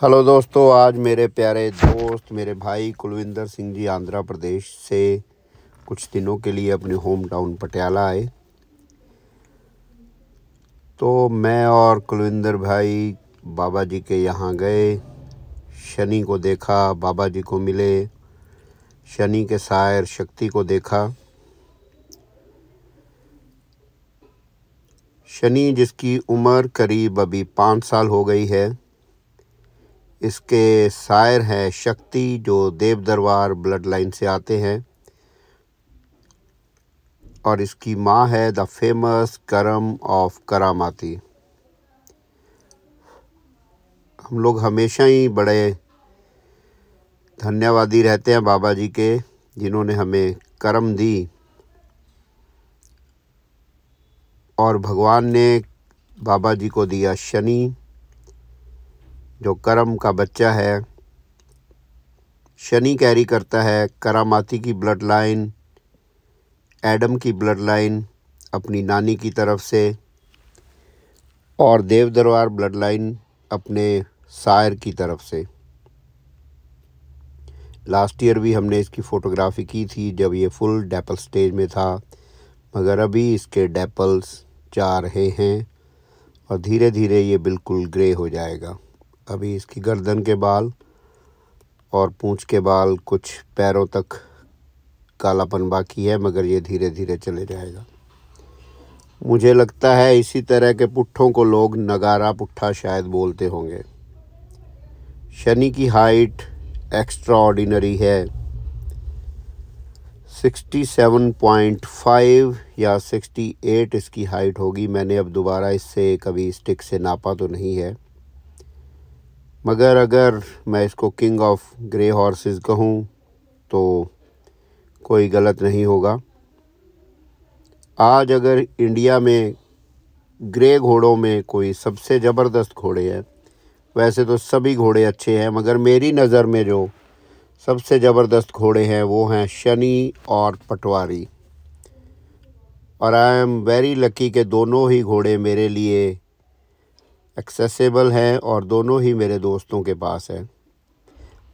hello दोस्तों आज मेरे प्यारे दोस्त मेरे भाई कुलविंदर सिंह जी आंध्र प्रदेश से कुछ दिनों के लिए अपने होम टाउन पटियाला आए तो मैं और कुलविंदर भाई बाबा जी के यहाँ गए शनि को देखा बाबा जी को मिले शनि के शायर शक्ति को देखा शनि जिसकी उम्र करीब अभी पाँच साल हो गई है इसके शायर हैं शक्ति जो देव दरबार ब्लड लाइन से आते हैं और इसकी माँ है the famous Karam of Karamati हम लोग हमेशा ही बड़े धन्यवादी रहते हैं बाबा जी के जिन्होंने हमें कर्म दी और भगवान ने बाबा जी को दिया शनि जो करम का बच्चा है शनि कैरी करता है करामाती की ब्लड लाइन एडम की ब्लड लाइन अपनी नानी की तरफ से और देव दरबार ब्लड लाइन अपने शायर की तरफ से लास्ट ईयर भी हमने इसकी फ़ोटोग्राफी की थी जब ये फुल डैपल स्टेज में था मगर अभी इसके डैपल्स जा रहे हैं और धीरे धीरे ये बिल्कुल ग्रे हो जाएगा अभी इसकी गर्दन के बाल और पूँछ के बाल कुछ पैरों तक कालापन बाकी है मगर ये धीरे धीरे चले जाएगा मुझे लगता है इसी तरह के पुट्ठों को लोग नगारा पुट्ठा शायद बोलते होंगे शनि की हाइट एक्स्ट्रा ऑर्डिनरी है 67.5 या 68 इसकी हाइट होगी मैंने अब दोबारा इससे कभी स्टिक से नापा तो नहीं है मगर अगर मैं इसको किंग ऑफ ग्रे हॉर्सेस कहूँ तो कोई गलत नहीं होगा आज अगर इंडिया में ग्रे घोड़ों में कोई सबसे ज़बरदस्त घोड़े हैं वैसे तो सभी घोड़े अच्छे हैं मगर मेरी नज़र में जो सबसे ज़बरदस्त घोड़े हैं वो हैं शनि और पटवारी और आई एम वेरी लकी के दोनों ही घोड़े मेरे लिए एक्सेसिबल हैं और दोनों ही मेरे दोस्तों के पास हैं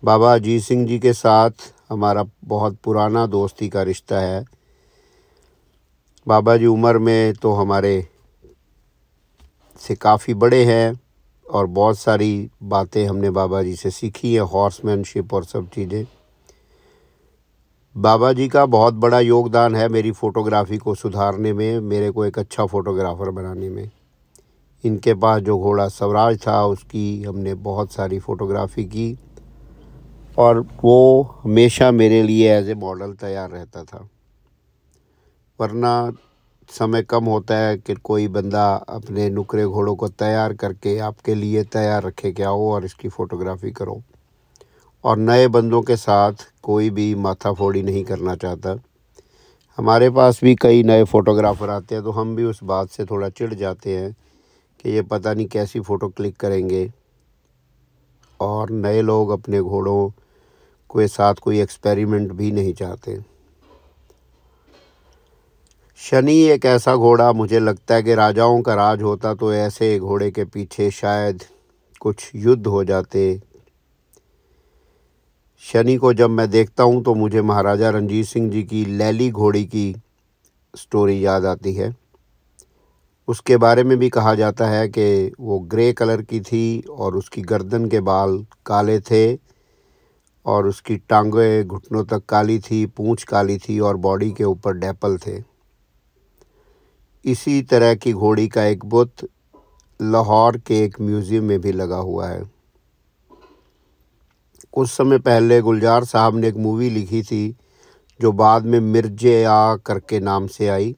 बाबा अजीत सिंह जी के साथ हमारा बहुत पुराना दोस्ती का रिश्ता है बाबा जी उम्र में तो हमारे से काफ़ी बड़े हैं और बहुत सारी बातें हमने बाबा जी से सीखी है हॉर्समैनशिप और सब चीज़ें बाबा जी का बहुत बड़ा योगदान है मेरी फ़ोटोग्राफ़ी को सुधारने में मेरे को एक अच्छा फ़ोटोग्राफ़र बनाने में इनके पास जो घोड़ा स्वराज था उसकी हमने बहुत सारी फ़ोटोग्राफी की और वो हमेशा मेरे लिए एज ए मॉडल तैयार रहता था वरना समय कम होता है कि कोई बंदा अपने नुकरे घोड़ों को तैयार करके आपके लिए तैयार रखे क्या हो और इसकी फ़ोटोग्राफ़ी करो और नए बंदों के साथ कोई भी माथा फोड़ी नहीं करना चाहता हमारे पास भी कई नए फ़ोटोग्राफ़र आते हैं तो हम भी उस बात से थोड़ा चिढ़ जाते हैं कि ये पता नहीं कैसी फ़ोटो क्लिक करेंगे और नए लोग अपने घोड़ों के साथ कोई एक्सपेरिमेंट भी नहीं चाहते शनि एक ऐसा घोड़ा मुझे लगता है कि राजाओं का राज होता तो ऐसे घोड़े के पीछे शायद कुछ युद्ध हो जाते शनि को जब मैं देखता हूँ तो मुझे महाराजा रंजीत सिंह जी की लैली घोड़ी की स्टोरी याद आती है उसके बारे में भी कहा जाता है कि वो ग्रे कलर की थी और उसकी गर्दन के बाल काले थे और उसकी टांगें घुटनों तक काली थी पूंछ काली थी और बॉडी के ऊपर डैपल थे इसी तरह की घोड़ी का एक बुत लाहौर के एक म्यूज़ियम में भी लगा हुआ है कुछ समय पहले गुलजार साहब ने एक मूवी लिखी थी जो बाद में मिर्जे आ करके नाम से आई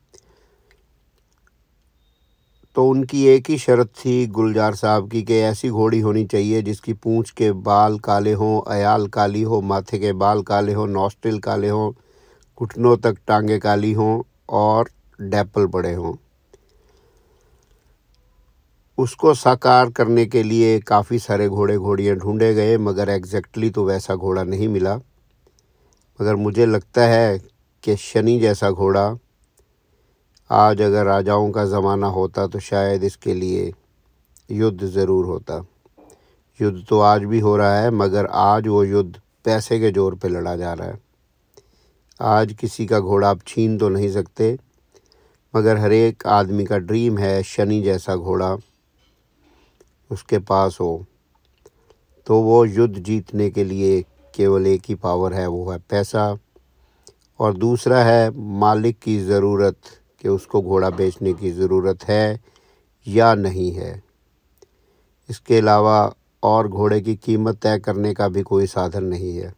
तो उनकी एक ही शर्त थी गुलजार साहब की कि ऐसी घोड़ी होनी चाहिए जिसकी पूंछ के बाल काले हों अयाल काली हो माथे के बाल काले हों नॉस्टिल काले हों घुटनों तक टांगे काली हों और डैपल बड़े हों उसको साकार करने के लिए काफ़ी सारे घोड़े घोड़ियाँ ढूंढे गए मगर एग्जैक्टली तो वैसा घोड़ा नहीं मिला मगर मुझे लगता है कि शनि जैसा घोड़ा आज अगर राजाओं का ज़माना होता तो शायद इसके लिए युद्ध ज़रूर होता युद्ध तो आज भी हो रहा है मगर आज वो युद्ध पैसे के जोर पे लड़ा जा रहा है आज किसी का घोड़ा आप छीन तो नहीं सकते मगर हर एक आदमी का ड्रीम है शनि जैसा घोड़ा उसके पास हो तो वो युद्ध जीतने के लिए केवल एक ही पावर है वो है पैसा और दूसरा है मालिक की ज़रूरत कि उसको घोड़ा बेचने की ज़रूरत है या नहीं है इसके अलावा और घोड़े की कीमत तय करने का भी कोई साधन नहीं है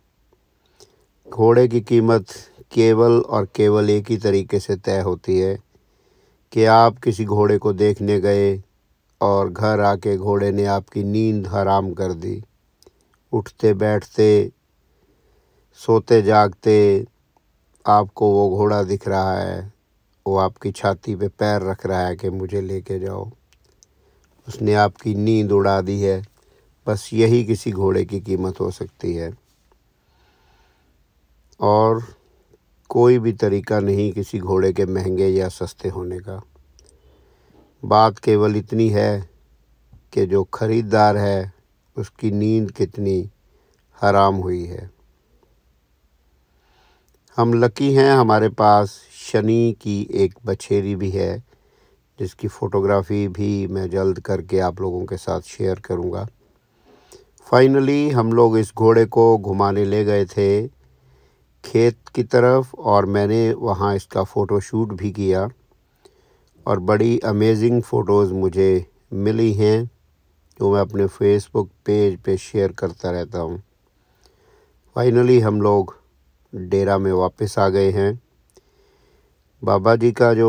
घोड़े की कीमत केवल और केवल एक ही तरीके से तय होती है कि आप किसी घोड़े को देखने गए और घर आके घोड़े ने आपकी नींद हराम कर दी उठते बैठते सोते जागते आपको वो घोड़ा दिख रहा है वो आपकी छाती पे पैर रख रहा है कि मुझे लेके जाओ उसने आपकी नींद उड़ा दी है बस यही किसी घोड़े की कीमत हो सकती है और कोई भी तरीका नहीं किसी घोड़े के महंगे या सस्ते होने का बात केवल इतनी है कि जो ख़रीदार है उसकी नींद कितनी हराम हुई है हम लकी हैं हमारे पास शनि की एक बछेरी भी है जिसकी फ़ोटोग्राफ़ी भी मैं जल्द करके आप लोगों के साथ शेयर करूँगा फाइनली हम लोग इस घोड़े को घुमाने ले गए थे खेत की तरफ और मैंने वहाँ इसका फ़ोटोशूट भी किया और बड़ी अमेजिंग फ़ोटोज़ मुझे मिली हैं जो मैं अपने फेसबुक पेज पे शेयर करता रहता हूँ फाइनली हम लोग डेरा में वापस आ गए हैं बाबा जी का जो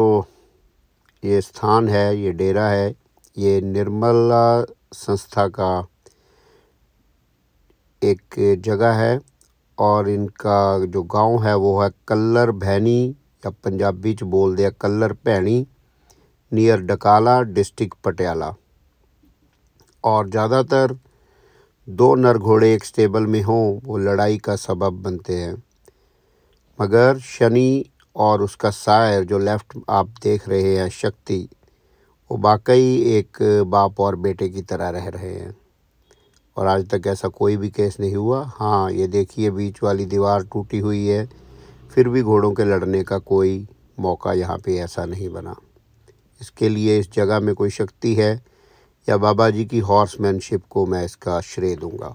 ये स्थान है ये डेरा है ये निर्मला संस्था का एक जगह है और इनका जो गांव है वो है कल्लर भैनी या पंजाबी च बोलते हैं कल्लर भैनी नियर डकाला डिस्ट्रिक्ट पटियाला और ज़्यादातर दो नर घोड़े एक स्टेबल में हों वो लड़ाई का सबब बनते हैं मगर शनि और उसका सायर जो लेफ़्ट आप देख रहे हैं शक्ति वो वाकई एक बाप और बेटे की तरह रह रहे हैं और आज तक ऐसा कोई भी केस नहीं हुआ हाँ ये देखिए बीच वाली दीवार टूटी हुई है फिर भी घोड़ों के लड़ने का कोई मौका यहाँ पे ऐसा नहीं बना इसके लिए इस जगह में कोई शक्ति है या बाबा जी की हॉर्समैनशिप को मैं इसका श्रेय दूंगा